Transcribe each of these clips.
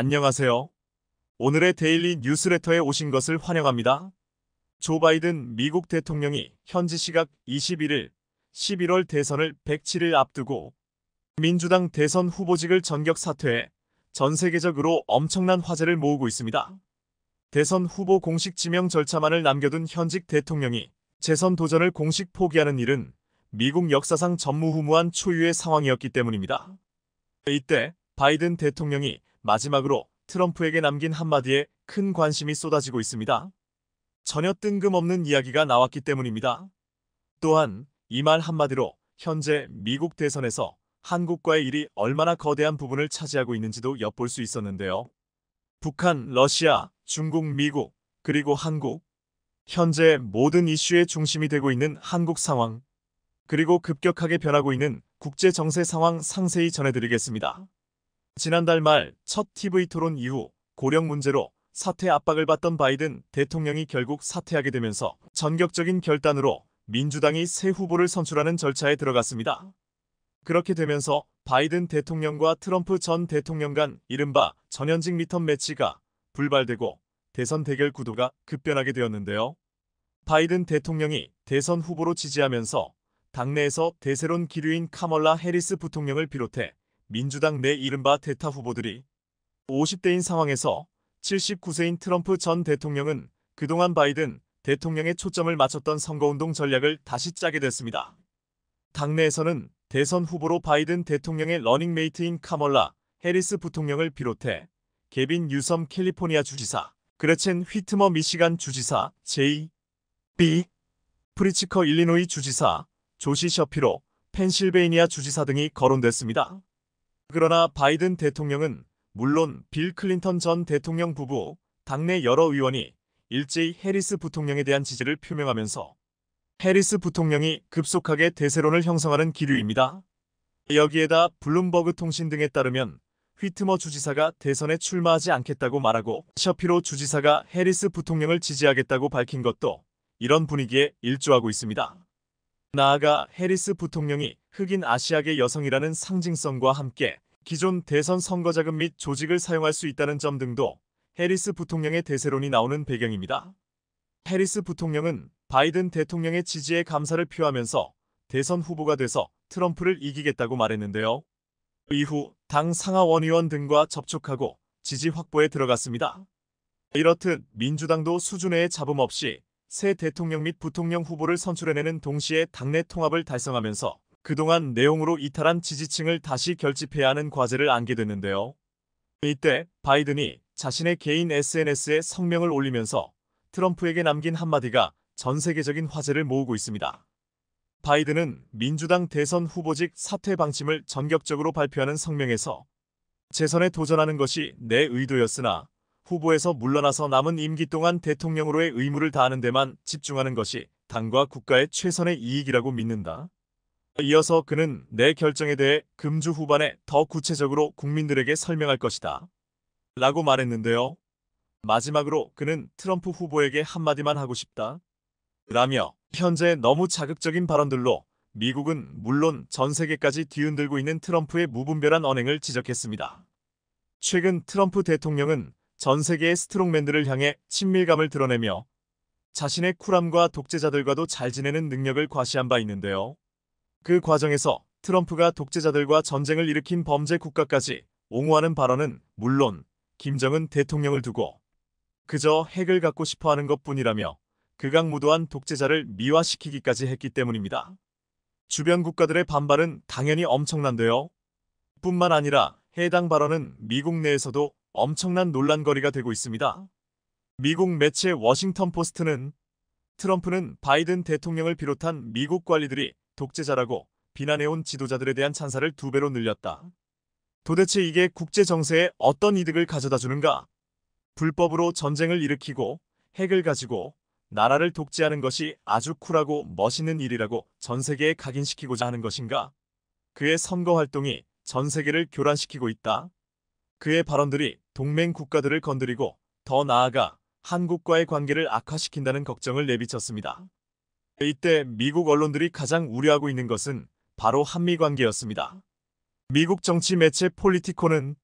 안녕하세요. 오늘의 데일리 뉴스레터에 오신 것을 환영합니다. 조 바이든 미국 대통령이 현지 시각 21일 11월 대선을 107일 앞두고 민주당 대선 후보직을 전격 사퇴해 전 세계적으로 엄청난 화제를 모으고 있습니다. 대선 후보 공식 지명 절차만을 남겨둔 현직 대통령이 재선 도전을 공식 포기하는 일은 미국 역사상 전무후무한 초유의 상황이었기 때문입니다. 이때 바이든 대통령이 마지막으로 트럼프에게 남긴 한마디에 큰 관심이 쏟아지고 있습니다. 전혀 뜬금없는 이야기가 나왔기 때문입니다. 또한 이 말 한마디로 현재 미국 대선에서 한국과의 일이 얼마나 거대한 부분을 차지하고 있는지도 엿볼 수 있었는데요. 북한, 러시아, 중국, 미국, 그리고 한국. 현재 모든 이슈의 중심이 되고 있는 한국 상황, 그리고 급격하게 변하고 있는 국제 정세 상황 상세히 전해드리겠습니다. 지난달 말 첫 TV 토론 이후 고령 문제로 사퇴 압박을 받던 바이든 대통령이 결국 사퇴하게 되면서 전격적인 결단으로 민주당이 새 후보를 선출하는 절차에 들어갔습니다. 그렇게 되면서 바이든 대통령과 트럼프 전 대통령 간 이른바 전현직 미턴 매치가 불발되고 대선 대결 구도가 급변하게 되었는데요. 바이든 대통령이 대선 후보로 지지하면서 당내에서 대세론 기류인 카멀라 해리스 부통령을 비롯해 민주당 내 이른바 대타 후보들이 50대인 상황에서 79세인 트럼프 전 대통령은 그동안 바이든 대통령의 초점을 맞췄던 선거운동 전략을 다시 짜게 됐습니다. 당내에서는 대선 후보로 바이든 대통령의 러닝메이트인 카멀라 해리스 부통령을 비롯해 개빈 유섬 캘리포니아 주지사, 그레첸 휘트머 미시간 주지사, j B. 프리치커 일리노이 주지사, 조시 셔피로 펜실베이니아 주지사 등이 거론됐습니다. 그러나 바이든 대통령은 물론 빌 클린턴 전 대통령 부부, 당내 여러 의원이 일제히 해리스 부통령에 대한 지지를 표명하면서 해리스 부통령이 급속하게 대세론을 형성하는 기류입니다. 여기에다 블룸버그 통신 등에 따르면 휘트머 주지사가 대선에 출마하지 않겠다고 말하고 셔피로 주지사가 해리스 부통령을 지지하겠다고 밝힌 것도 이런 분위기에 일조하고 있습니다. 나아가 해리스 부통령이 흑인 아시아계 여성이라는 상징성과 함께 기존 대선 선거자금 및 조직을 사용할 수 있다는 점 등도 해리스 부통령의 대세론이 나오는 배경입니다. 해리스 부통령은 바이든 대통령의 지지에 감사를 표하면서 대선 후보가 돼서 트럼프를 이기겠다고 말했는데요. 이후 당 상하원 의원 등과 접촉하고 지지 확보에 들어갔습니다. 이렇듯 민주당도 수준의 잡음 없이 새 대통령 및 부통령 후보를 선출해내는 동시에 당내 통합을 달성하면서 그동안 내용으로 이탈한 지지층을 다시 결집해야 하는 과제를 안게 됐는데요. 이때 바이든이 자신의 개인 SNS에 성명을 올리면서 트럼프에게 남긴 한마디가 전 세계적인 화제를 모으고 있습니다. 바이든은 민주당 대선 후보직 사퇴 방침을 전격적으로 발표하는 성명에서 재선에 도전하는 것이 내 의도였으나 후보에서 물러나서 남은 임기 동안 대통령으로의 의무를 다하는 데만 집중하는 것이 당과 국가의 최선의 이익이라고 믿는다. 이어서 그는 내 결정에 대해 금주 후반에 더 구체적으로 국민들에게 설명할 것이다. 라고 말했는데요. 마지막으로 그는 트럼프 후보에게 한마디만 하고 싶다. 라며 현재 너무 자극적인 발언들로 미국은 물론 전 세계까지 뒤흔들고 있는 트럼프의 무분별한 언행을 지적했습니다. 최근 트럼프 대통령은 전 세계의 스트롱맨들을 향해 친밀감을 드러내며 자신의 쿨함과 독재자들과도 잘 지내는 능력을 과시한 바 있는데요. 그 과정에서 트럼프가 독재자들과 전쟁을 일으킨 범죄 국가까지 옹호하는 발언은 물론 김정은 대통령을 두고 그저 핵을 갖고 싶어하는 것뿐이라며 극악무도한 독재자를 미화시키기까지 했기 때문입니다. 주변 국가들의 반발은 당연히 엄청난데요. 뿐만 아니라 해당 발언은 미국 내에서도 엄청난 논란거리가 되고 있습니다. 미국 매체 워싱턴 포스트는 트럼프는 바이든 대통령을 비롯한 미국 관리들이 독재자라고 비난해온 지도자들에 대한 찬사를 두 배로 늘렸다. 도대체 이게 국제 정세에 어떤 이득을 가져다 주는가? 불법으로 전쟁을 일으키고 핵을 가지고 나라를 독재하는 것이 아주 쿨하고 멋있는 일이라고 전 세계에 각인시키고자 하는 것인가? 그의 선거 활동이 전 세계를 교란시키고 있다. 그의 발언들이 동맹 국가들을 건드리고 더 나아가 한국과의 관계를 악화시킨다는 걱정을 내비쳤습니다. 이때 미국 언론들이 가장 우려하고 있는 것은 바로 한미 관계였습니다. 미국 정치 매체 폴리티코는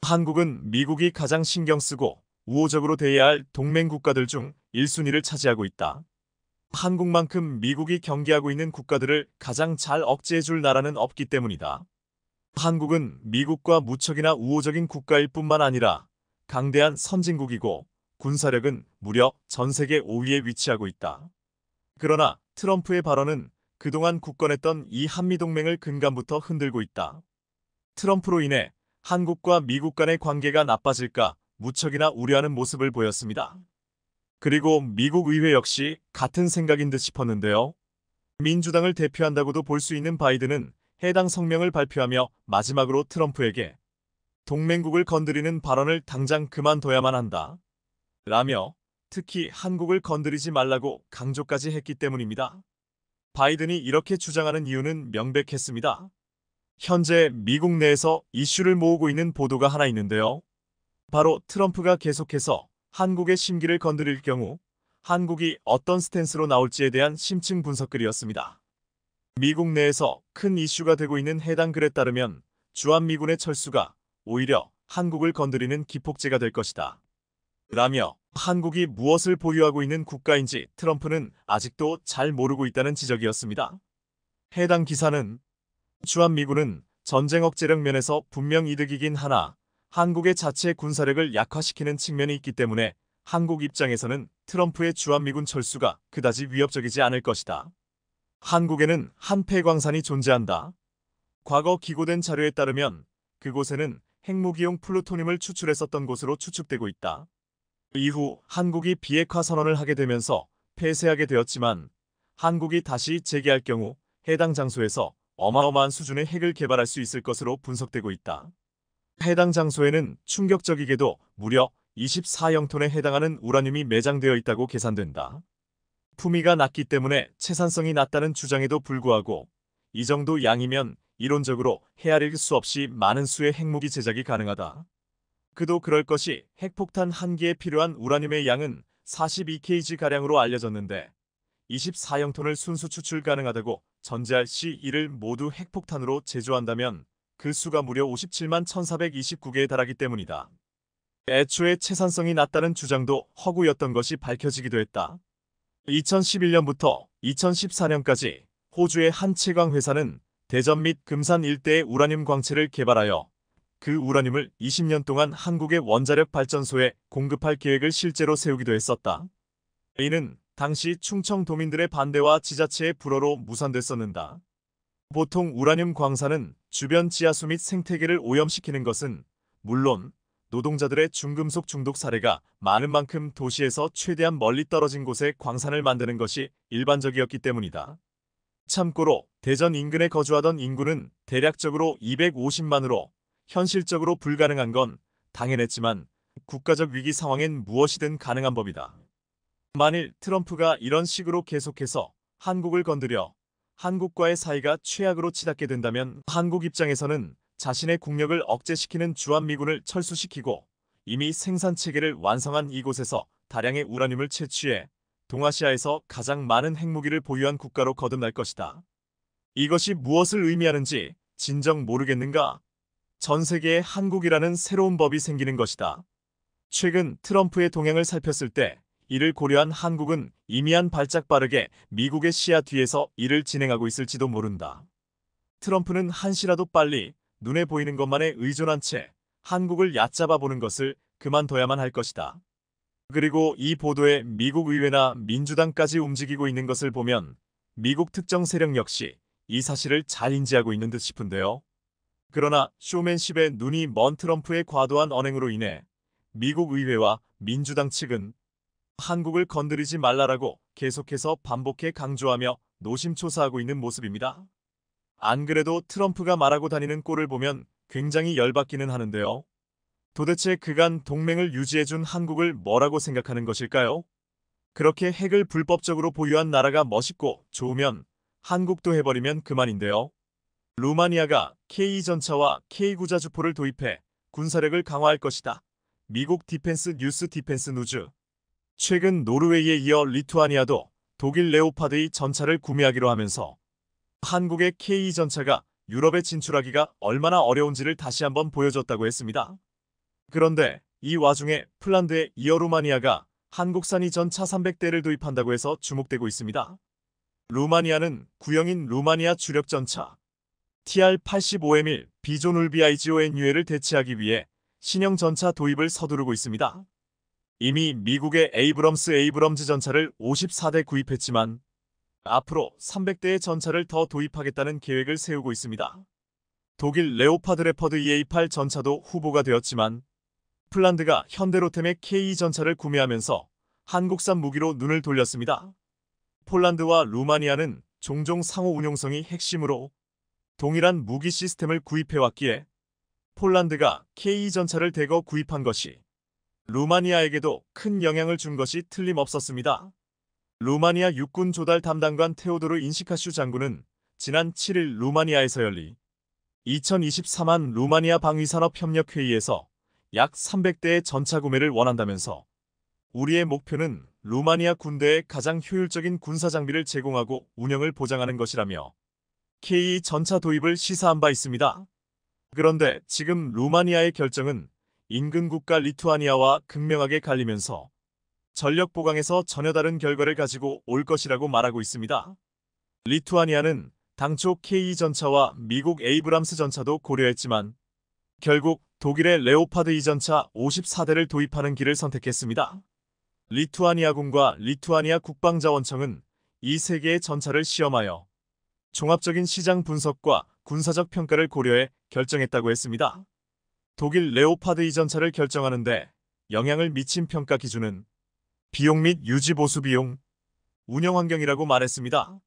한국은 미국이 가장 신경 쓰고 우호적으로 대해야 할 동맹 국가들 중 1순위를 차지하고 있다. 한국만큼 미국이 경계하고 있는 국가들을 가장 잘 억제해줄 나라는 없기 때문이다. 한국은 미국과 무척이나 우호적인 국가일 뿐만 아니라 강대한 선진국이고 군사력은 무려 전 세계 5위에 위치하고 있다. 그러나 트럼프의 발언은 그동안 굳건했던 이 한미동맹을 근간부터 흔들고 있다. 트럼프로 인해 한국과 미국 간의 관계가 나빠질까 무척이나 우려하는 모습을 보였습니다. 그리고 미국 의회 역시 같은 생각인 듯 싶었는데요. 민주당을 대표한다고도 볼 수 있는 바이든은 해당 성명을 발표하며 마지막으로 트럼프에게 동맹국을 건드리는 발언을 당장 그만둬야만 한다. 라며 특히 한국을 건드리지 말라고 강조까지 했기 때문입니다. 바이든이 이렇게 주장하는 이유는 명백했습니다. 현재 미국 내에서 이슈를 모으고 있는 보도가 하나 있는데요. 바로 트럼프가 계속해서 한국의 심기를 건드릴 경우 한국이 어떤 스탠스로 나올지에 대한 심층 분석글이었습니다. 미국 내에서 큰 이슈가 되고 있는 해당 글에 따르면 주한미군의 철수가 오히려 한국을 건드리는 기폭제가 될 것이다. 라며 한국이 무엇을 보유하고 있는 국가인지 트럼프는 아직도 잘 모르고 있다는 지적이었습니다. 해당 기사는 주한미군은 전쟁 억제력 면에서 분명 이득이긴 하나 한국의 자체 군사력을 약화시키는 측면이 있기 때문에 한국 입장에서는 트럼프의 주한미군 철수가 그다지 위협적이지 않을 것이다. 한국에는 한패광산이 존재한다. 과거 기고된 자료에 따르면 그곳에는 핵무기용 플루토늄을 추출했었던 곳으로 추측되고 있다. 이후 한국이 비핵화 선언을 하게 되면서 폐쇄하게 되었지만 한국이 다시 재개할 경우 해당 장소에서 어마어마한 수준의 핵을 개발할 수 있을 것으로 분석되고 있다. 해당 장소에는 충격적이게도 무려 24영톤에 해당하는 우라늄이 매장되어 있다고 계산된다. 품위가 낮기 때문에 채산성이 낮다는 주장에도 불구하고 이 정도 양이면 이론적으로 헤아릴 수 없이 많은 수의 핵무기 제작이 가능하다. 그도 그럴 것이 핵폭탄 한 개에 필요한 우라늄의 양은 42kg가량으로 알려졌는데 24형톤을 순수 추출 가능하다고 전제할 시 이를 모두 핵폭탄으로 제조한다면 그 수가 무려 57만 1429개에 달하기 때문이다. 애초에 채산성이 낮다는 주장도 허구였던 것이 밝혀지기도 했다. 2011년부터 2014년까지 호주의 한 채광 회사는 대전 및 금산 일대의 우라늄 광채를 개발하여 그 우라늄을 20년 동안 한국의 원자력 발전소에 공급할 계획을 실제로 세우기도 했었다. 이는 당시 충청 도민들의 반대와 지자체의 불허로 무산됐었는다. 보통 우라늄 광산은 주변 지하수 및 생태계를 오염시키는 것은 물론 노동자들의 중금속 중독 사례가 많은 만큼 도시에서 최대한 멀리 떨어진 곳에 광산을 만드는 것이 일반적이었기 때문이다. 참고로 대전 인근에 거주하던 인구는 대략적으로 250만으로 현실적으로 불가능한 건 당연했지만 국가적 위기 상황엔 무엇이든 가능한 법이다. 만일 트럼프가 이런 식으로 계속해서 한국을 건드려 한국과의 사이가 최악으로 치닫게 된다면 한국 입장에서는 자신의 국력을 억제시키는 주한미군을 철수시키고 이미 생산 체계를 완성한 이곳에서 다량의 우라늄을 채취해 동아시아에서 가장 많은 핵무기를 보유한 국가로 거듭날 것이다. 이것이 무엇을 의미하는지 진정 모르겠는가? 전 세계에 한국이라는 새로운 법이 생기는 것이다. 최근 트럼프의 동향을 살폈을 때 이를 고려한 한국은 이미 한발작 빠르게 미국의 시야 뒤에서 이를 진행하고 있을지도 모른다. 트럼프는 한시라도 빨리 눈에 보이는 것만에 의존한 채 한국을 얕잡아 보는 것을 그만둬야만 할 것이다. 그리고 이 보도에 미국 의회나 민주당까지 움직이고 있는 것을 보면 미국 특정 세력 역시 이 사실을 잘 인지하고 있는 듯 싶은데요. 그러나 쇼맨십의 눈이 먼 트럼프의 과도한 언행으로 인해 미국 의회와 민주당 측은 한국을 건드리지 말라라고 계속해서 반복해 강조하며 노심초사하고 있는 모습입니다. 안 그래도 트럼프가 말하고 다니는 꼴을 보면 굉장히 열받기는 하는데요. 도대체 그간 동맹을 유지해준 한국을 뭐라고 생각하는 것일까요? 그렇게 핵을 불법적으로 보유한 나라가 멋있고 좋으면 한국도 해버리면 그만인데요. 루마니아가 K2전차와 K9자주포를 도입해 군사력을 강화할 것이다. 미국 디펜스 뉴스 디펜스 누즈 최근 노르웨이에 이어 리투아니아도 독일 레오파드의 전차를 구매하기로 하면서 한국의 K2전차가 유럽에 진출하기가 얼마나 어려운지를 다시 한번 보여줬다고 했습니다. 그런데 이 와중에 플란드의 이어 루마니아가 한국산 이전차 300대를 도입한다고 해서 주목되고 있습니다. 루마니아는 구형인 루마니아 주력전차 TR-85M1 비조놀비 IGONU를 대체하기 위해 신형 전차 도입을 서두르고 있습니다. 이미 미국의 에이브럼스 에이브럼즈 전차를 54대 구입했지만 앞으로 300대의 전차를 더 도입하겠다는 계획을 세우고 있습니다. 독일 레오파드 레퍼드 EA8 전차도 후보가 되었지만 폴란드가 현대로템의 k e 전차를 구매하면서 한국산 무기로 눈을 돌렸습니다. 폴란드와 루마니아는 종종 상호 운용성이 핵심으로 동일한 무기 시스템을 구입해왔기에 폴란드가 k e 전차를 대거 구입한 것이 루마니아에게도 큰 영향을 준 것이 틀림없었습니다. 루마니아 육군 조달 담당관 테오도르 인시카슈 장군은 지난 7일 루마니아에서 열리 2023한 루마니아 방위산업협력회의에서 약 300대의 전차 구매를 원한다면서 우리의 목표는 루마니아 군대에 가장 효율적인 군사 장비를 제공하고 운영을 보장하는 것이라며 k e 전차 도입을 시사한 바 있습니다. 그런데 지금 루마니아의 결정은 인근 국가 리투아니아와 극명하게 갈리면서 전력 보강에서 전혀 다른 결과를 가지고 올 것이라고 말하고 있습니다. 리투아니아는 당초 K2전차와 미국 에이브람스 전차도 고려했지만 결국 독일의 레오파드 2전차 54대를 도입하는 길을 선택했습니다. 리투아니아군과 리투아니아 국방자원청은 이 세 개의 전차를 시험하여 종합적인 시장 분석과 군사적 평가를 고려해 결정했다고 했습니다. 독일 레오파드 2전차를 결정하는데 영향을 미친 평가 기준은 비용 및 유지 보수 비용, 운영 환경이라고 말했습니다.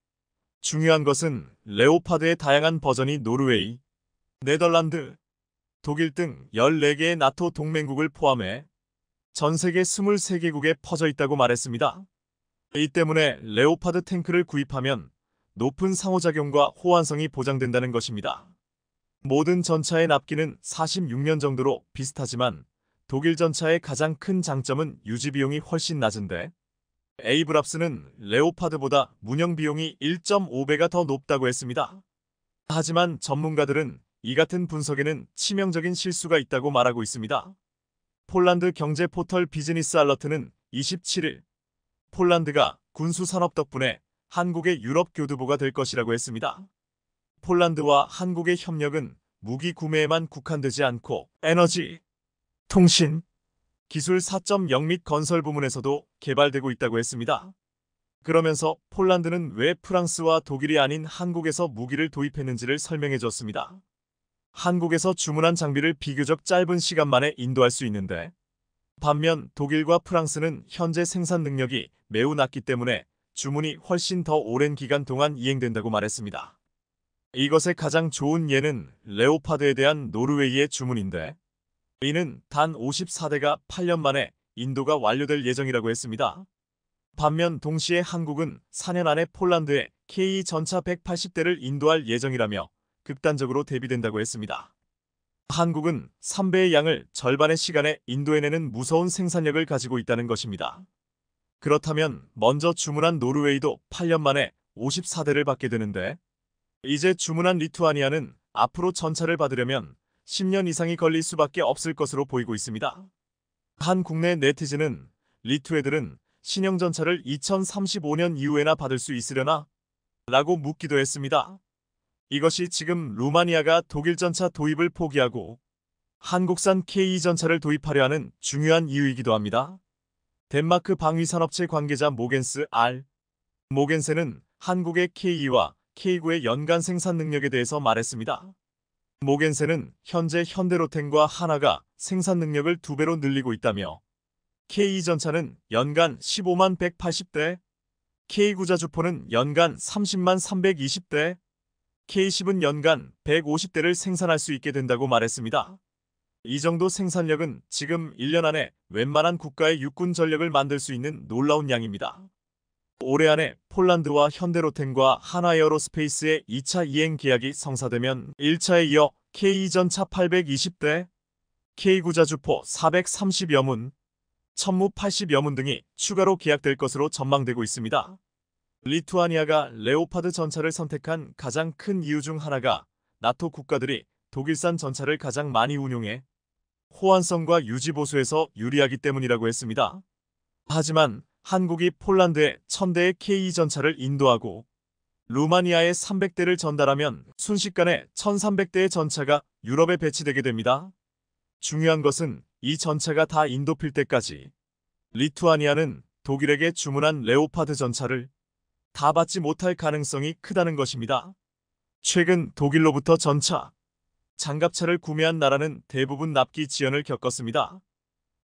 중요한 것은 레오파드의 다양한 버전이 노르웨이, 네덜란드, 독일 등 14개의 나토 동맹국을 포함해 전 세계 23개국에 퍼져 있다고 말했습니다. 이 때문에 레오파드 탱크를 구입하면 높은 상호작용과 호환성이 보장된다는 것입니다. 모든 전차의 납기는 46년 정도로 비슷하지만 독일 전차의 가장 큰 장점은 유지 비용이 훨씬 낮은데 에이브랍스는 레오파드보다 문형 비용이 1.5배가 더 높다고 했습니다. 하지만 전문가들은 이 같은 분석에는 치명적인 실수가 있다고 말하고 있습니다. 폴란드 경제 포털 비즈니스 알러트는 27일 폴란드가 군수 산업 덕분에 한국의 유럽 교두보가 될 것이라고 했습니다. 폴란드와 한국의 협력은 무기 구매에만 국한되지 않고 에너지, 통신, 기술 4.0 및 건설 부문에서도 개발되고 있다고 했습니다. 그러면서 폴란드는 왜 프랑스와 독일이 아닌 한국에서 무기를 도입했는지를 설명해 줬습니다. 한국에서 주문한 장비를 비교적 짧은 시간 만에 인도할 수 있는데 반면 독일과 프랑스는 현재 생산 능력이 매우 낮기 때문에 주문이 훨씬 더 오랜 기간 동안 이행된다고 말했습니다. 이것의 가장 좋은 예는 레오파드에 대한 노르웨이의 주문인데 이는 단 54대가 8년 만에 인도가 완료될 예정이라고 했습니다. 반면 동시에 한국은 4년 안에 폴란드에 K 전차 180대를 인도할 예정이라며 극단적으로 대비된다고 했습니다. 한국은 3배의 양을 절반의 시간에 인도해내는 무서운 생산력을 가지고 있다는 것입니다. 그렇다면 먼저 주문한 노르웨이도 8년 만에 54대를 받게 되는데 이제 주문한 리투아니아는 앞으로 전차를 받으려면 10년 이상이 걸릴 수밖에 없을 것으로 보이고 있습니다. 한 국내 네티즌은 리투애들은 신형 전차를 2035년 이후에나 받을 수 있으려나? 라고 묻기도 했습니다. 이것이 지금 루마니아가 독일 전차 도입을 포기하고 한국산 K2 전차를 도입하려 하는 중요한 이유이기도 합니다. 덴마크 방위산업체 관계자 모겐스 R. 모겐스는 한국의 K2와 K9의 연간 생산 능력에 대해서 말했습니다. 모겐세는 현재 현대로텐과 하나가 생산 능력을 두 배로 늘리고 있다며 K2전차는 연간 15만 180대, K9자주포는 연간 30만 320대, K10은 연간 150대를 생산할 수 있게 된다고 말했습니다. 이 정도 생산력은 지금 1년 안에 웬만한 국가의 육군 전력을 만들 수 있는 놀라운 양입니다. 올해 안에 폴란드와 현대로텐과 하나에어로스페이스의 2차 이행 계약이 성사되면 1차에 이어 K2전차 820대, K9자주포 430여문, 천무 80여문 등이 추가로 계약될 것으로 전망되고 있습니다. 리투아니아가 레오파드 전차를 선택한 가장 큰 이유 중 하나가 나토 국가들이 독일산 전차를 가장 많이 운용해 호환성과 유지보수에서 유리하기 때문이라고 했습니다. 하지만 한국이 폴란드에 1000대의 K2전차를 인도하고 루마니아에 300대를 전달하면 순식간에 1300대의 전차가 유럽에 배치되게 됩니다. 중요한 것은 이 전차가 다 인도필 때까지 리투아니아는 독일에게 주문한 레오파드 전차를 다 받지 못할 가능성이 크다는 것입니다. 최근 독일로부터 전차, 장갑차를 구매한 나라는 대부분 납기 지연을 겪었습니다.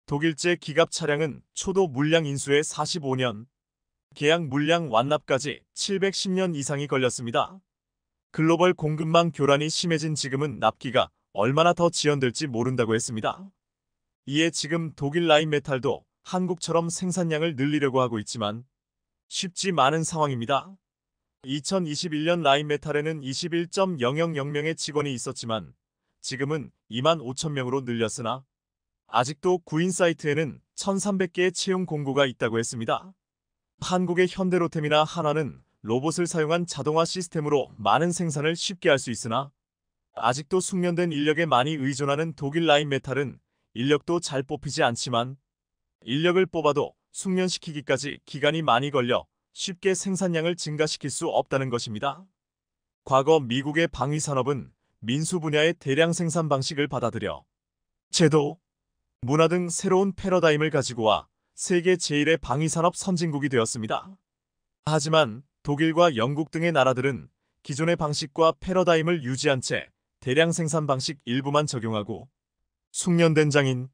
독일제 기갑 차량은 초도 물량 인수에 45년, 계약 물량 완납까지 710년 이상이 걸렸습니다. 글로벌 공급망 교란이 심해진 지금은 납기가 얼마나 더 지연될지 모른다고 했습니다. 이에 지금 독일 라인메탈도 한국처럼 생산량을 늘리려고 하고 있지만 쉽지 많은 상황입니다. 2021년 라인메탈에는 21.000명의 직원이 있었지만 지금은 2만 5천 명으로 늘렸으나 아직도 구인 사이트에는 1,300개의 채용 공고가 있다고 했습니다. 한국의 현대로템이나 하나는 로봇을 사용한 자동화 시스템으로 많은 생산을 쉽게 할 수 있으나 아직도 숙련된 인력에 많이 의존하는 독일 라인 메탈은 인력도 잘 뽑히지 않지만 인력을 뽑아도 숙련시키기까지 기간이 많이 걸려 쉽게 생산량을 증가시킬 수 없다는 것입니다. 과거 미국의 방위산업은 민수 분야의 대량 생산 방식을 받아들여 제도, 문화 등 새로운 패러다임을 가지고 와 세계 제1의 방위산업 선진국이 되었습니다. 하지만 독일과 영국 등의 나라들은 기존의 방식과 패러다임을 유지한 채 대량 생산 방식 일부만 적용하고 숙련된 장인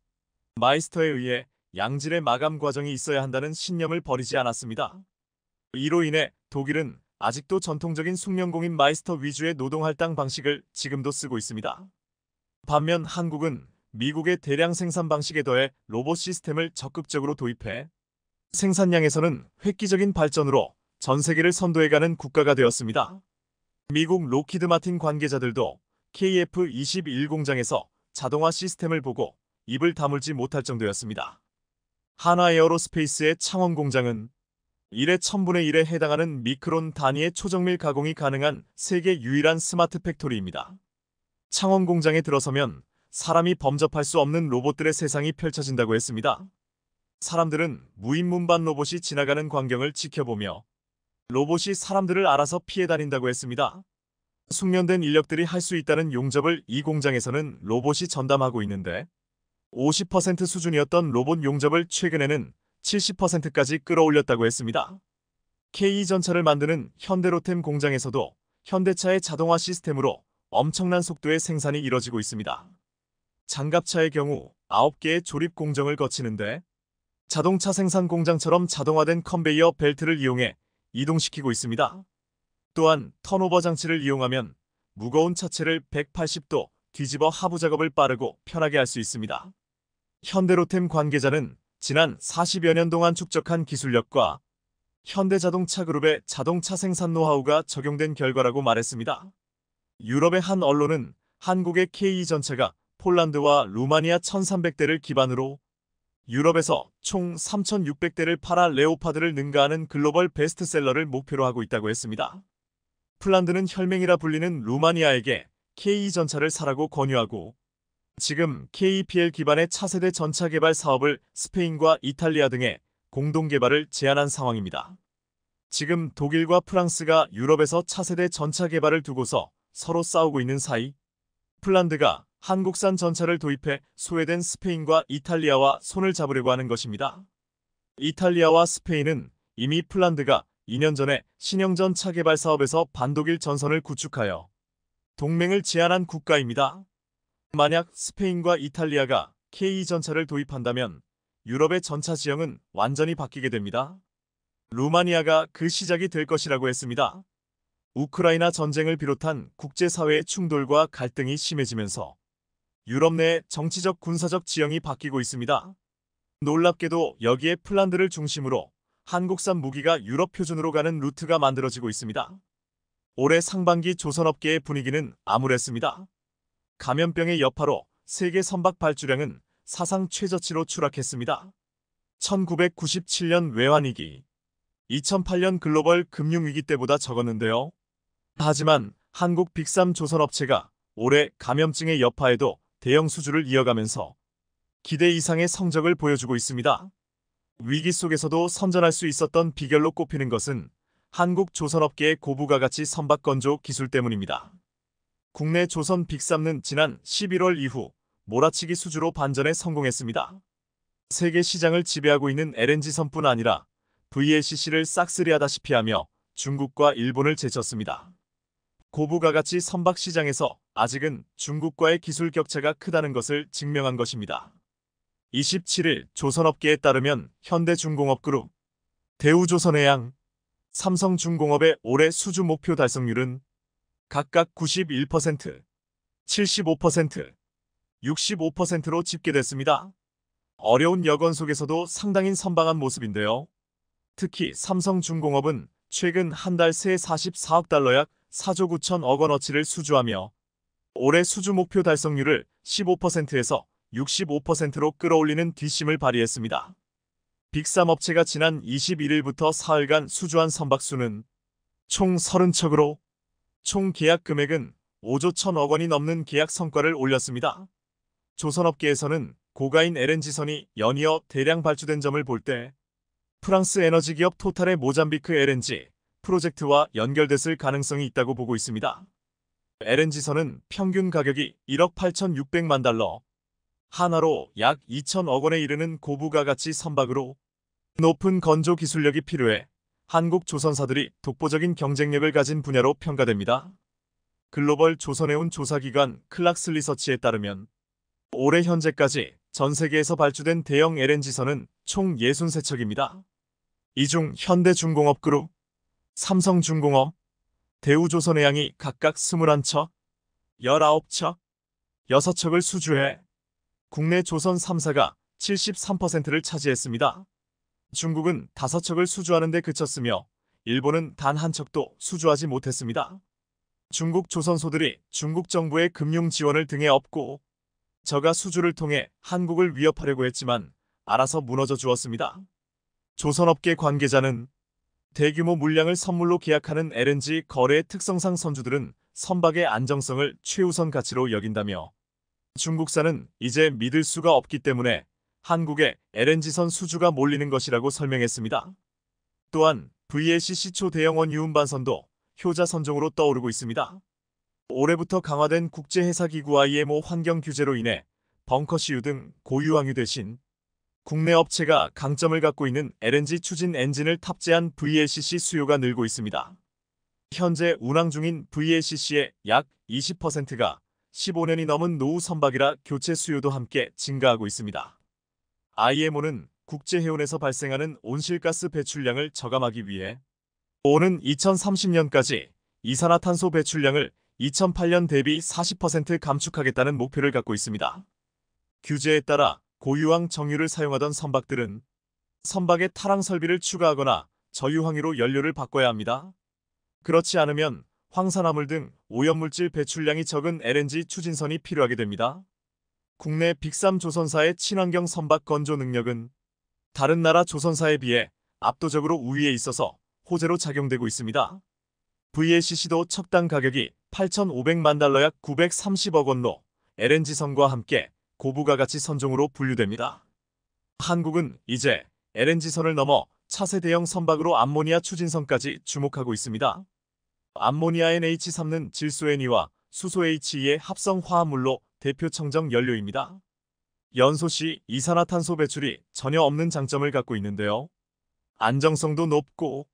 마이스터에 의해 양질의 마감 과정이 있어야 한다는 신념을 버리지 않았습니다. 이로 인해 독일은 아직도 전통적인 숙련공인 마이스터 위주의 노동 할당 방식을 지금도 쓰고 있습니다. 반면 한국은 미국의 대량 생산 방식에 더해 로봇 시스템을 적극적으로 도입해 생산량에서는 획기적인 발전으로 전 세계를 선도해가는 국가가 되었습니다. 미국 로키드 마틴 관계자들도 KF-21 공장에서 자동화 시스템을 보고 입을 다물지 못할 정도였습니다. 하나 에어로스페이스의 창원 공장은 1의 1000분의 1에 해당하는 미크론 단위의 초정밀 가공이 가능한 세계 유일한 스마트 팩토리입니다. 창원 공장에 들어서면 사람이 범접할 수 없는 로봇들의 세상이 펼쳐진다고 했습니다. 사람들은 무인문반 로봇이 지나가는 광경을 지켜보며 로봇이 사람들을 알아서 피해 다닌다고 했습니다. 숙련된 인력들이 할 수 있다는 용접을 이 공장에서는 로봇이 전담하고 있는데 50% 수준이었던 로봇 용접을 최근에는 70%까지 끌어올렸다고 했습니다. K전차를 만드는 현대로템 공장에서도 현대차의 자동화 시스템으로 엄청난 속도의 생산이 이뤄지고 있습니다. 장갑차의 경우 9개의 조립 공정을 거치는데 자동차 생산 공장처럼 자동화된 컨베이어 벨트를 이용해 이동시키고 있습니다. 또한 턴오버 장치를 이용하면 무거운 차체를 180도 뒤집어 하부 작업을 빠르고 편하게 할 수 있습니다. 현대로템 관계자는 지난 40여 년 동안 축적한 기술력과 현대자동차 그룹의 자동차 생산 노하우가 적용된 결과라고 말했습니다. 유럽의 한 언론은 한국의 k e 전차가 폴란드와 루마니아 1300대를 기반으로 유럽에서 총 3600대를 팔아 레오파드를 능가하는 글로벌 베스트셀러를 목표로 하고 있다고 했습니다. 폴란드는 혈맹이라 불리는 루마니아에게 K2전차를 사라고 권유하고 지금 KPL 기반의 차세대 전차 개발 사업을 스페인과 이탈리아 등의 공동 개발을 제안한 상황입니다. 지금 독일과 프랑스가 유럽에서 차세대 전차 개발을 두고서 서로 싸우고 있는 사이 폴란드가 한국산 전차를 도입해 소외된 스페인과 이탈리아와 손을 잡으려고 하는 것입니다. 이탈리아와 스페인은 이미 폴란드가 2년 전에 신형전 차개발 사업에서 반독일 전선을 구축하여 동맹을 제안한 국가입니다. 만약 스페인과 이탈리아가 K2전차를 도입한다면 유럽의 전차 지형은 완전히 바뀌게 됩니다. 루마니아가 그 시작이 될 것이라고 했습니다. 우크라이나 전쟁을 비롯한 국제사회의 충돌과 갈등이 심해지면서 유럽 내 정치적 군사적 지형이 바뀌고 있습니다. 놀랍게도 여기에 플란드를 중심으로 한국산 무기가 유럽 표준으로 가는 루트가 만들어지고 있습니다. 올해 상반기 조선업계의 분위기는 암울했습니다. 감염병의 여파로 세계 선박 발주량은 사상 최저치로 추락했습니다. 1997년 외환위기, 2008년 글로벌 금융위기 때보다 적었는데요. 하지만 한국 빅3 조선업체가 올해 감염증의 여파에도 대형 수주를 이어가면서 기대 이상의 성적을 보여주고 있습니다. 위기 속에서도 선전할 수 있었던 비결로 꼽히는 것은 한국 조선업계의 고부가 가치 선박 건조 기술 때문입니다. 국내 조선 빅3는 지난 11월 이후 몰아치기 수주로 반전에 성공했습니다. 세계 시장을 지배하고 있는 LNG선뿐 아니라 VLCC를 싹쓸이하다시피 하며 중국과 일본을 제쳤습니다. 고부가 같이 선박 시장에서 아직은 중국과의 기술 격차가 크다는 것을 증명한 것입니다. 27일 조선업계에 따르면 현대중공업그룹, 대우조선해양, 삼성중공업의 올해 수주 목표 달성률은 각각 91%, 75%, 65%로 집계됐습니다. 어려운 여건 속에서도 상당히 선방한 모습인데요. 특히 삼성중공업은 최근 한 달 새 44억 달러 약 4조 9천억 원어치를 수주하며 올해 수주 목표 달성률을 15%에서 65%로 끌어올리는 뒷심을 발휘했습니다. 빅삼 업체가 지난 21일부터 사흘간 수주한 선박수는 총 30척으로 총 계약 금액은 5조 1 0 0 0억 원이 넘는 계약 성과를 올렸습니다. 조선업계에서는 고가인 LNG선이 연이어 대량 발주된 점을 볼 때 프랑스 에너지 기업 토탈의 모잠비크 LNG 프로젝트와 연결됐을 가능성이 있다고 보고 있습니다. LNG선은 평균 가격이 1억 8,600만 달러, 하나로 약 2천억 원에 이르는 고부가 가치 선박으로 높은 건조 기술력이 필요해 한국 조선사들이 독보적인 경쟁력을 가진 분야로 평가됩니다. 글로벌 조선해운 조사기관 클락슬 리서치에 따르면 올해 현재까지 전 세계에서 발주된 대형 LNG선은 총 63척입니다. 이 중 현대중공업그룹, 삼성중공업, 대우조선의 양이 각각 21척, 19척, 6척을 수주해 국내 조선 3사가 73%를 차지했습니다. 중국은 5척을 수주하는 데 그쳤으며 일본은 단 한 척도 수주하지 못했습니다. 중국 조선소들이 중국 정부의 금융 지원을 등에 업고 저가 수주를 통해 한국을 위협하려고 했지만 알아서 무너져 주었습니다. 조선업계 관계자는 대규모 물량을 선물로 계약하는 LNG 거래의 특성상 선주들은 선박의 안정성을 최우선 가치로 여긴다며 중국산은 이제 믿을 수가 없기 때문에 한국의 LNG선 수주가 몰리는 것이라고 설명했습니다. 또한 VLCC 초 대형원 유운반선도 효자 선종으로 떠오르고 있습니다. 올해부터 강화된 국제회사기구 IMO 환경 규제로 인해 벙커시유 등 고유항유 대신 국내 업체가 강점을 갖고 있는 LNG 추진 엔진을 탑재한 VLCC 수요가 늘고 있습니다. 현재 운항 중인 VLCC의 약 20%가 15년이 넘은 노후 선박이라 교체 수요도 함께 증가하고 있습니다. IMO는 국제해운에서 발생하는 온실가스 배출량을 저감하기 위해 오는 2030년까지 이산화탄소 배출량을 2008년 대비 40% 감축하겠다는 목표를 갖고 있습니다. 규제에 따라 고유황 정유를 사용하던 선박들은 선박의 타랑 설비를 추가하거나 저유황유로 연료를 바꿔야 합니다. 그렇지 않으면 황산화물 등 오염물질 배출량이 적은 LNG 추진선이 필요하게 됩니다. 국내 빅삼 조선사의 친환경 선박 건조 능력은 다른 나라 조선사에 비해 압도적으로 우위에 있어서 호재로 작용되고 있습니다. VLCC도 척당 가격이 8,500만 달러 약 930억 원로 LNG선과 함께 고부가 가치 선종으로 분류됩니다. 한국은 이제 LNG선을 넘어 차세 대형 선박으로 암모니아 추진선까지 주목하고 있습니다. 암모니아 NH3는 질소 NE와 수소 HE의 합성 화합물로 대표 청정 연료입니다. 연소 시 이산화탄소 배출이 전혀 없는 장점을 갖고 있는데요. 안정성도 높고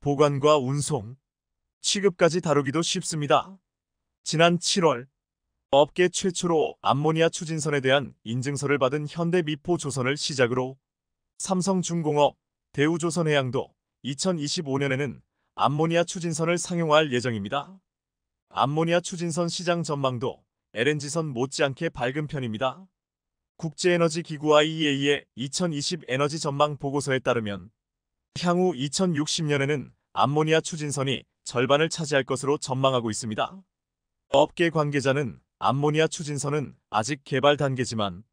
보관과 운송, 취급까지 다루기도 쉽습니다. 지난 7월 업계 최초로 암모니아 추진선에 대한 인증서를 받은 현대미포조선을 시작으로 삼성중공업, 대우조선해양도 2025년에는 암모니아 추진선을 상용화할 예정입니다. 암모니아 추진선 시장 전망도 LNG선 못지않게 밝은 편입니다. 국제에너지기구 IEA의 2020 에너지 전망 보고서에 따르면 향후 2060년에는 암모니아 추진선이 절반을 차지할 것으로 전망하고 있습니다. 업계 관계자는 암모니아 추진선은 아직 개발 단계지만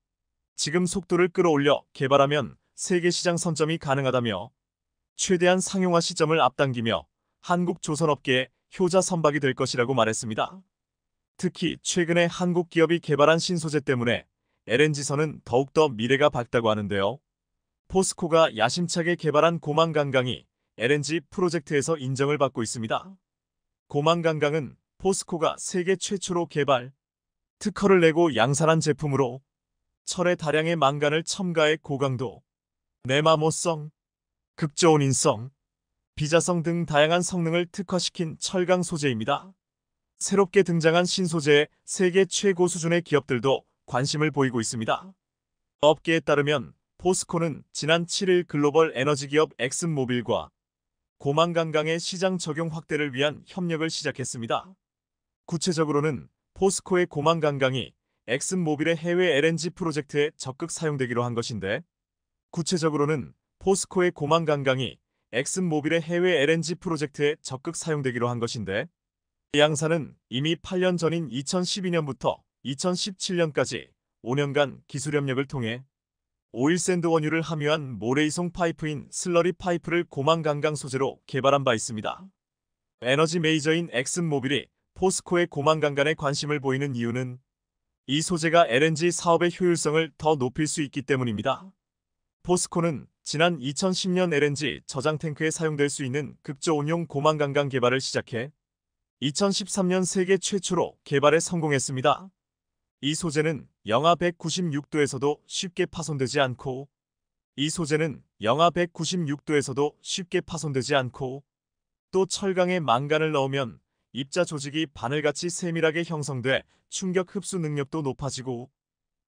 지금 속도를 끌어올려 개발하면 세계 시장 선점이 가능하다며 최대한 상용화 시점을 앞당기며 한국 조선업계의 효자 선박이 될 것이라고 말했습니다. 특히 최근에 한국 기업이 개발한 신소재 때문에 LNG선은 더욱더 미래가 밝다고 하는데요. 포스코가 야심차게 개발한 고만강강이 LNG 프로젝트에서 인정을 받고 있습니다. 고만강강은 포스코가 세계 최초로 개발, 특허를 내고 양산한 제품으로 철에 다량의 망간을 첨가해 고강도, 내마모성, 극저온인성, 비자성 등 다양한 성능을 특화시킨 철강 소재입니다. 새롭게 등장한 신소재에 세계 최고 수준의 기업들도 관심을 보이고 있습니다. 업계에 따르면 포스코는 지난 7일 글로벌 에너지 기업 엑슨모빌과 고만강강의 시장 적용 확대를 위한 협력을 시작했습니다. 구체적으로는 포스코의 고만강강이 엑슨모빌의 해외 LNG 프로젝트에 적극 사용되기로 한 것인데 구체적으로는 포스코의 고만강강이 엑슨모빌의 해외 LNG 프로젝트에 적극 사용되기로 한 것인데 이 양사는 이미 8년 전인 2012년부터 2017년까지 5년간 기술협력을 통해 오일샌드 원유를 함유한 모레이송 파이프인 슬러리 파이프를 고만강강 소재로 개발한 바 있습니다. 에너지 메이저인 엑슨모빌이 포스코의 고만강간에 관심을 보이는 이유는 이 소재가 LNG 사업의 효율성을 더 높일 수 있기 때문입니다. 포스코는 지난 2010년 LNG 저장 탱크에 사용될 수 있는 극저온용 고만강간 개발을 시작해 2013년 세계 최초로 개발에 성공했습니다. 이 소재는 영하 196도에서도 쉽게 파손되지 않고 이 소재는 영하 196도에서도 쉽게 파손되지 않고 또 철강에 망간을 넣으면 입자 조직이 바늘같이 세밀하게 형성돼 충격 흡수 능력도 높아지고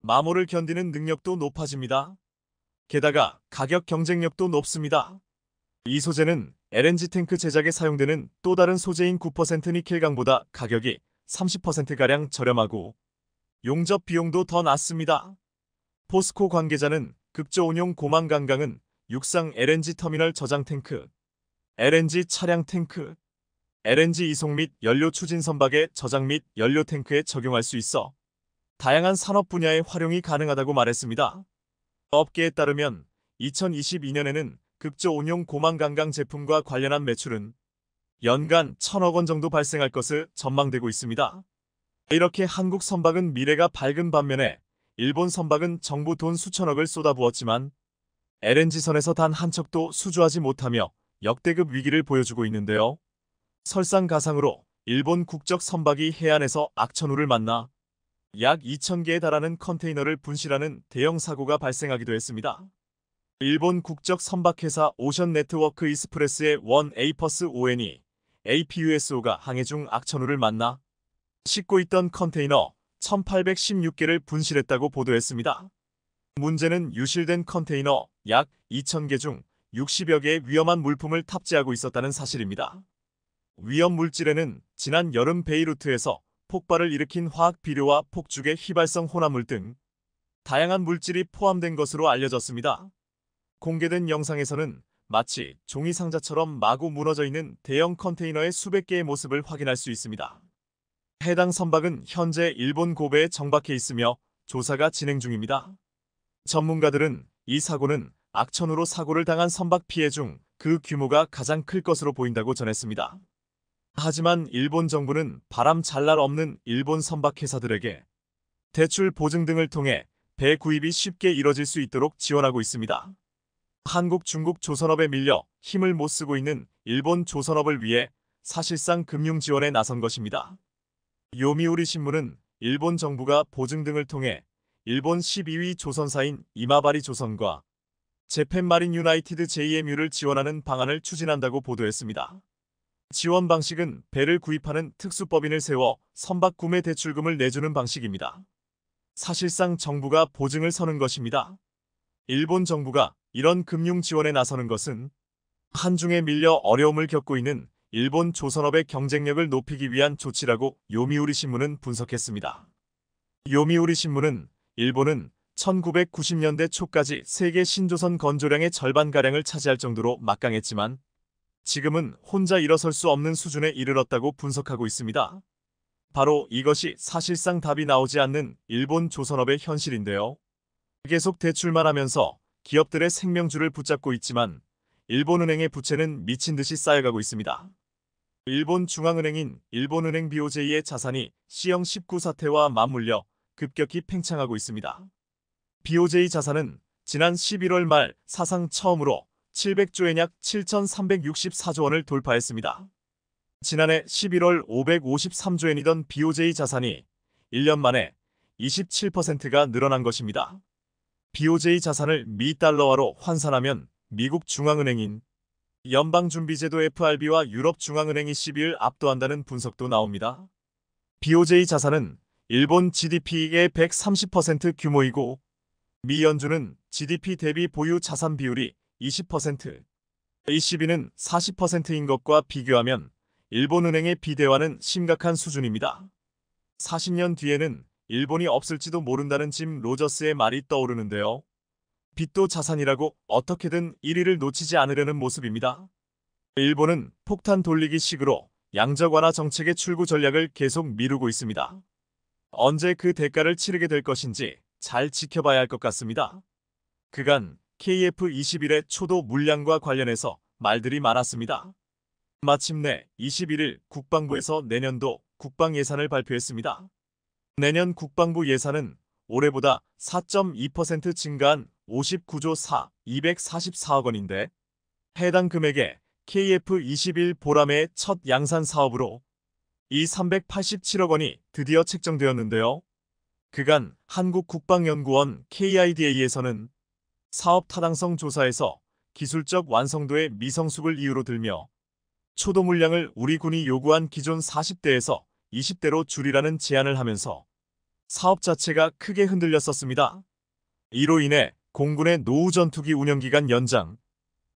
마모를 견디는 능력도 높아집니다. 게다가 가격 경쟁력도 높습니다. 이 소재는 LNG 탱크 제작에 사용되는 또 다른 소재인 9% 니켈강보다 가격이 30%가량 저렴하고 용접 비용도 더 낮습니다. 포스코 관계자는 극저운용 고만강강은 육상 LNG 터미널 저장 탱크, LNG 차량 탱크, LNG 이송 및 연료 추진 선박의 저장 및 연료 탱크에 적용할 수 있어 다양한 산업 분야에 활용이 가능하다고 말했습니다. 업계에 따르면 2022년에는 극조 온용 고만 관광 제품과 관련한 매출은 연간 1천억 원 정도 발생할 것을 전망되고 있습니다. 이렇게 한국 선박은 미래가 밝은 반면에 일본 선박은 정부 돈 수천억을 쏟아부었지만 LNG선에서 단 한 척도 수주하지 못하며 역대급 위기를 보여주고 있는데요. 설상가상으로 일본 국적 선박이 해안에서 악천후를 만나 약 2,000개에 달하는 컨테이너를 분실하는 대형 사고가 발생하기도 했습니다. 일본 국적 선박회사 오션 네트워크 이스프레스의 원 에이퍼스 ON이 APUSO가 항해 중 악천후를 만나 싣고 있던 컨테이너 1,816개를 분실했다고 보도했습니다. 문제는 유실된 컨테이너 약 2,000개 중 60여 개의 위험한 물품을 탑재하고 있었다는 사실입니다. 위험 물질에는 지난 여름 베이루트에서 폭발을 일으킨 화학 비료와 폭죽의 휘발성 혼합물 등 다양한 물질이 포함된 것으로 알려졌습니다. 공개된 영상에서는 마치 종이 상자처럼 마구 무너져 있는 대형 컨테이너의 수백 개의 모습을 확인할 수 있습니다. 해당 선박은 현재 일본 고베에 정박해 있으며 조사가 진행 중입니다. 전문가들은 이 사고는 악천후로 사고를 당한 선박 피해 중 그 규모가 가장 클 것으로 보인다고 전했습니다. 하지만 일본 정부는 바람 잘 날 없는 일본 선박회사들에게 대출 보증 등을 통해 배 구입이 쉽게 이뤄질 수 있도록 지원하고 있습니다. 한국, 중국, 조선업에 밀려 힘을 못 쓰고 있는 일본 조선업을 위해 사실상 금융 지원에 나선 것입니다. 요미우리 신문은 일본 정부가 보증 등을 통해 일본 12위 조선사인 이마바리 조선과 재팬마린 유나이티드 JMU를 지원하는 방안을 추진한다고 보도했습니다. 지원 방식은 배를 구입하는 특수법인을 세워 선박 구매 대출금을 내주는 방식입니다. 사실상 정부가 보증을 서는 것입니다. 일본 정부가 이런 금융 지원에 나서는 것은 한중에 밀려 어려움을 겪고 있는 일본 조선업의 경쟁력을 높이기 위한 조치라고 요미우리 신문은 분석했습니다. 요미우리 신문은 일본은 1990년대 초까지 세계 신조선 건조량의 절반가량을 차지할 정도로 막강했지만 지금은 혼자 일어설 수 없는 수준에 이르렀다고 분석하고 있습니다. 바로 이것이 사실상 답이 나오지 않는 일본 조선업의 현실인데요. 계속 대출만 하면서 기업들의 생명줄을 붙잡고 있지만 일본은행의 부채는 미친 듯이 쌓여가고 있습니다. 일본 중앙은행인 일본은행 BOJ의 자산이 C형 19 사태와 맞물려 급격히 팽창하고 있습니다. BOJ 자산은 지난 11월 말 사상 처음으로 700조엔 약 7,364조 원을 돌파했습니다. 지난해 11월 553조엔이던 BOJ 자산이 1년 만에 27%가 늘어난 것입니다. BOJ 자산을 미 달러화로 환산하면 미국 중앙은행인 연방준비제도 FRB와 유럽중앙은행이 1비일 압도한다는 분석도 나옵니다. BOJ 자산은 일본 GDP의 130% 규모이고 미 연준은 GDP 대비 보유 자산 비율이 20%, ACB는 40%인 것과 비교하면 일본은행의 비대화는 심각한 수준입니다. 40년 뒤에는 일본이 없을지도 모른다는 짐 로저스의 말이 떠오르는데요. 빚도 자산이라고 어떻게든 1위를 놓치지 않으려는 모습입니다. 일본은 폭탄 돌리기 식으로 양적 완화 정책의 출구 전략을 계속 미루고 있습니다. 언제 그 대가를 치르게 될 것인지 잘 지켜봐야 할 것 같습니다. 그간 KF21의 초도 물량과 관련해서 말들이 많았습니다. 마침내 21일 국방부에서 내년도 국방 예산을 발표했습니다. 내년 국방부 예산은 올해보다 4.2% 증가한 59조 4, 244억 원인데 해당 금액에 KF21 보람의 첫 양산 사업으로 이 387억 원이 드디어 책정되었는데요. 그간 한국국방연구원 KIDA에서는 사업 타당성 조사에서 기술적 완성도의 미성숙을 이유로 들며 초도 물량을 우리 군이 요구한 기존 40대에서 20대로 줄이라는 제안을 하면서 사업 자체가 크게 흔들렸었습니다. 이로 인해 공군의 노후 전투기 운영기간 연장,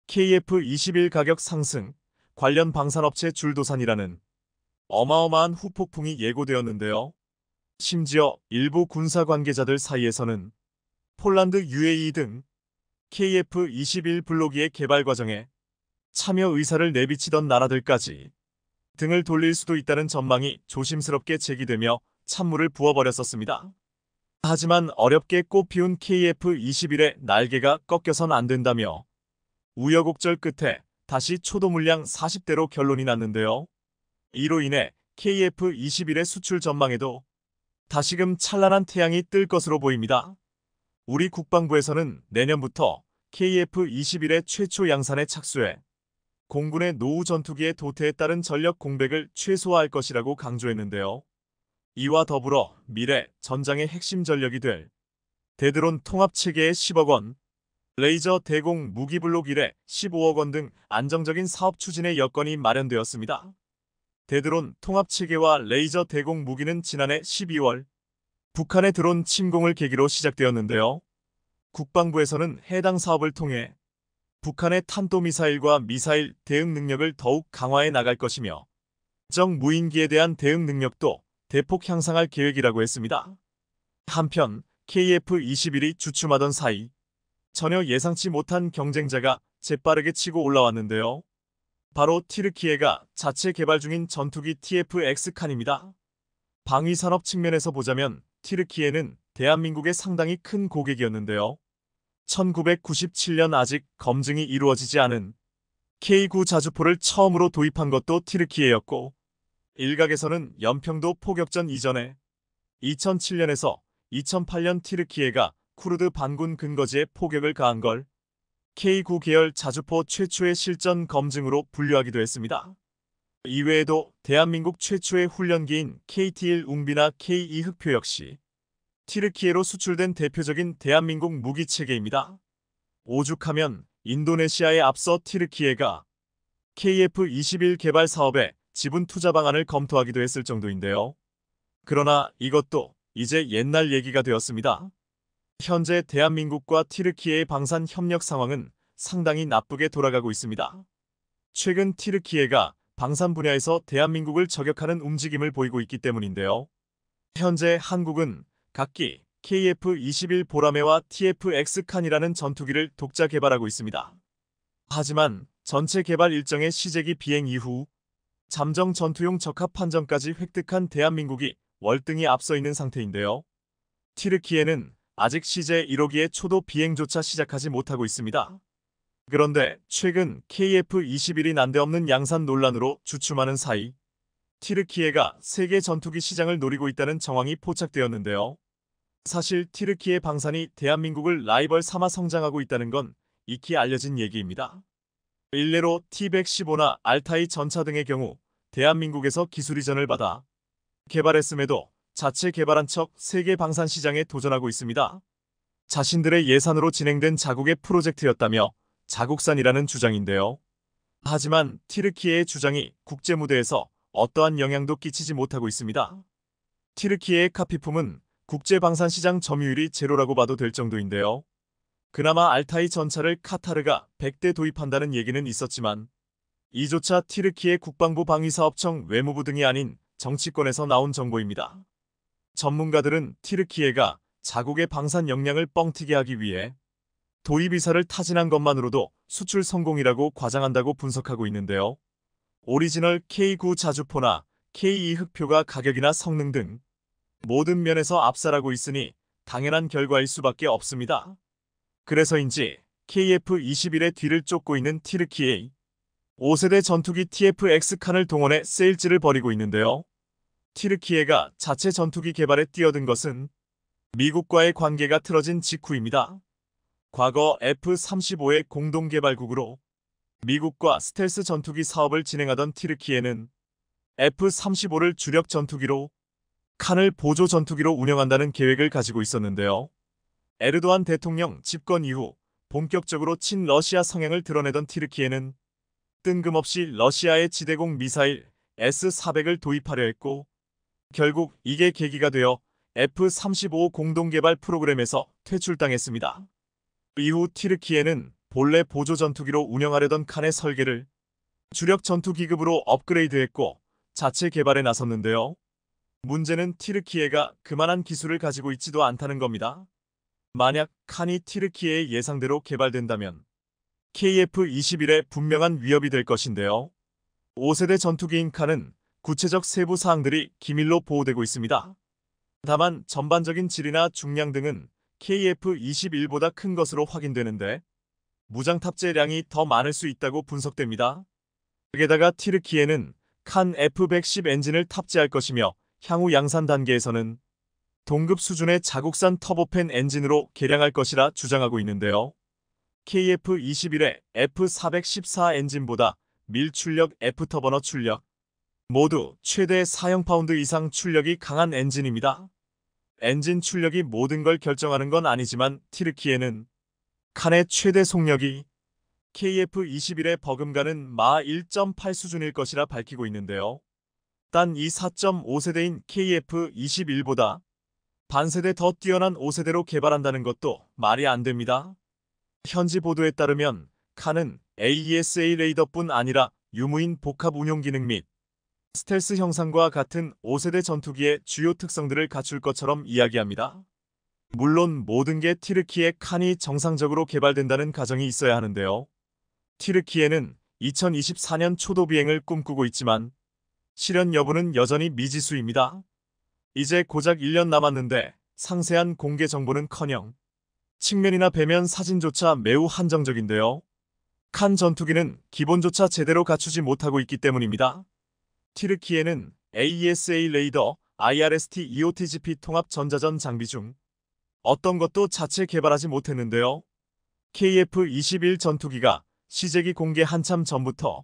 KF-21 가격 상승, 관련 방산업체 줄도산이라는 어마어마한 후폭풍이 예고되었는데요. 심지어 일부 군사 관계자들 사이에서는 폴란드 UAE 등 KF-21 블록기의 개발 과정에 참여 의사를 내비치던 나라들까지 등을 돌릴 수도 있다는 전망이 조심스럽게 제기되며 찬물을 부어버렸었습니다. 하지만 어렵게 꽃피운 KF-21의 날개가 꺾여선 안 된다며 우여곡절 끝에 다시 초도 물량 40대로 결론이 났는데요. 이로 인해 KF-21의 수출 전망에도 다시금 찬란한 태양이 뜰 것으로 보입니다. 우리 국방부에서는 내년부터 KF-21의 최초 양산에 착수해 공군의 노후 전투기의 도태에 따른 전력 공백을 최소화할 것이라고 강조했는데요. 이와 더불어 미래 전장의 핵심 전력이 될 대드론 통합체계의 10억 원, 레이저 대공 무기블록 1에 15억 원 등 안정적인 사업 추진의 여건이 마련되었습니다. 대드론 통합체계와 레이저 대공 무기는 지난해 12월 북한의 드론 침공을 계기로 시작되었는데요. 국방부에서는 해당 사업을 통해 북한의 탄도미사일과 미사일 대응 능력을 더욱 강화해 나갈 것이며 정 무인기에 대한 대응 능력도 대폭 향상할 계획이라고 했습니다. 한편 KF-21이 주춤하던 사이 전혀 예상치 못한 경쟁자가 재빠르게 치고 올라왔는데요. 바로 티르키에가 자체 개발 중인 전투기 TFX 칸입니다. 방위산업 측면에서 보자면 티르키에는 대한민국의 상당히 큰 고객이었는데요. 1997년 아직 검증이 이루어지지 않은 K9 자주포를 처음으로 도입한 것도 티르키에였고 일각에서는 연평도 포격전 이전에 2007년에서 2008년 티르키에가 쿠르드 반군 근거지에 포격을 가한 걸 K9 계열 자주포 최초의 실전 검증으로 분류하기도 했습니다. 이외에도 대한민국 최초의 훈련기인 KT-1 웅비나 K-2 흑표 역시 티르키에로 수출된 대표적인 대한민국 무기체계입니다. 오죽하면 인도네시아에 앞서 티르키에가 KF-21 개발 사업에 지분 투자 방안을 검토하기도 했을 정도인데요. 그러나 이것도 이제 옛날 얘기가 되었습니다. 현재 대한민국과 티르키에의 방산 협력 상황은 상당히 나쁘게 돌아가고 있습니다. 최근 티르키에가 방산 분야에서 대한민국을 저격하는 움직임을 보이고 있기 때문인데요. 현재 한국은 각기 KF-21 보라매와 TF-X 칸이라는 전투기를 독자 개발하고 있습니다. 하지만 전체 개발 일정의 시제기 비행 이후 잠정 전투용 적합 판정까지 획득한 대한민국이 월등히 앞서 있는 상태인데요. 티르키에는 아직 시제 1호기의 초도 비행조차 시작하지 못하고 있습니다. 그런데 최근 KF-21이 난데없는 양산 논란으로 주춤하는 사이 티르키에가 세계 전투기 시장을 노리고 있다는 정황이 포착되었는데요. 사실 티르키예 방산이 대한민국을 라이벌 삼아 성장하고 있다는 건 익히 알려진 얘기입니다. 일례로 T-115나 알타이 전차 등의 경우 대한민국에서 기술 이전을 받아 개발했음에도 자체 개발한 척 세계 방산 시장에 도전하고 있습니다. 자신들의 예산으로 진행된 자국의 프로젝트였다며 자국산이라는 주장인데요. 하지만 티르키예의 주장이 국제무대에서 어떠한 영향도 끼치지 못하고 있습니다. 티르키예의 카피품은 국제방산시장 점유율이 제로라고 봐도 될 정도인데요. 그나마 알타이 전차를 카타르가 100대 도입한다는 얘기는 있었지만 이조차 티르키의 국방부 방위사업청 외무부 등이 아닌 정치권에서 나온 정보입니다. 전문가들은 티르키예가 자국의 방산 역량을 뻥튀기하기 위해 도입이사를 타진한 것만으로도 수출 성공이라고 과장한다고 분석하고 있는데요. 오리지널 K9 자주포나 K2 흑표가 가격이나 성능 등 모든 면에서 압살하고 있으니 당연한 결과일 수밖에 없습니다. 그래서인지 KF-21의 뒤를 쫓고 있는 티르키의 5세대 전투기 TF-X 칸을 동원해 세일즈를 벌이고 있는데요. 티르키에가 자체 전투기 개발에 뛰어든 것은 미국과의 관계가 틀어진 직후입니다. 과거 F-35의 공동개발국으로 미국과 스텔스 전투기 사업을 진행하던 티르키에는 F-35를 주력 전투기로 칸을 보조 전투기로 운영한다는 계획을 가지고 있었는데요. 에르도안 대통령 집권 이후 본격적으로 친러시아 성향을 드러내던 티르키에는 뜬금없이 러시아의 지대공 미사일 S-400을 도입하려 했고 결국 이게 계기가 되어 F-35 공동개발 프로그램에서 퇴출당했습니다. 이후 티르키에는 본래 보조 전투기로 운영하려던 칸의 설계를 주력 전투기급으로 업그레이드했고 자체 개발에 나섰는데요. 문제는 티르키에가 그만한 기술을 가지고 있지도 않다는 겁니다. 만약 칸이 티르키에의 예상대로 개발된다면 k f 2 1에 분명한 위협이 될 것인데요. 5세대 전투기인 칸은 구체적 세부 사항들이 기밀로 보호되고 있습니다. 다만 전반적인 질이나 중량 등은 KF-21보다 큰 것으로 확인되는데 무장 탑재량이 더 많을 수 있다고 분석됩니다. 게다가 티르키에는 칸 F-110 엔진을 탑재할 것이며 향후 양산 단계에서는 동급 수준의 자국산 터보팬 엔진으로 개량할 것이라 주장하고 있는데요. KF-21의 F414 엔진보다 밀출력 F터버너 출력 모두 최대 4형 파운드 이상 출력이 강한 엔진입니다. 엔진 출력이 모든 걸 결정하는 건 아니지만 티르키에는 칸의 최대 속력이 KF-21에 버금가는 마 1.8 수준일 것이라 밝히고 있는데요. 딴 이 4.5세대인 KF-21보다 반세대 더 뛰어난 5세대로 개발한다는 것도 말이 안 됩니다. 현지 보도에 따르면 칸은 AESA e 레이더뿐 아니라 유무인 복합 운용 기능 및 스텔스 형상과 같은 5세대 전투기의 주요 특성들을 갖출 것처럼 이야기합니다. 물론 모든 게 티르키의 칸이 정상적으로 개발된다는 가정이 있어야 하는데요. 티르키에는 2024년 초도 비행을 꿈꾸고 있지만 실현 여부는 여전히 미지수입니다. 이제 고작 1년 남았는데 상세한 공개 정보는커녕 측면이나 배면 사진조차 매우 한정적인데요. 칸 전투기는 기본조차 제대로 갖추지 못하고 있기 때문입니다. 튀르키에는 AESA 레이더, IRST EOTGP 통합 전자전 장비 중 어떤 것도 자체 개발하지 못했는데요. KF-21 전투기가 시제기 공개 한참 전부터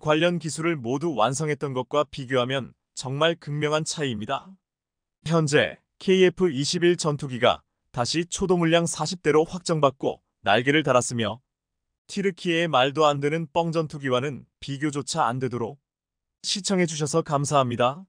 관련 기술을 모두 완성했던 것과 비교하면 정말 극명한 차이입니다. 현재 KF-21 전투기가 다시 초도 물량 40대로 확정받고 날개를 달았으며 티르키예의 말도 안 되는 뻥 전투기와는 비교조차 안 되도록 시청해주셔서 감사합니다.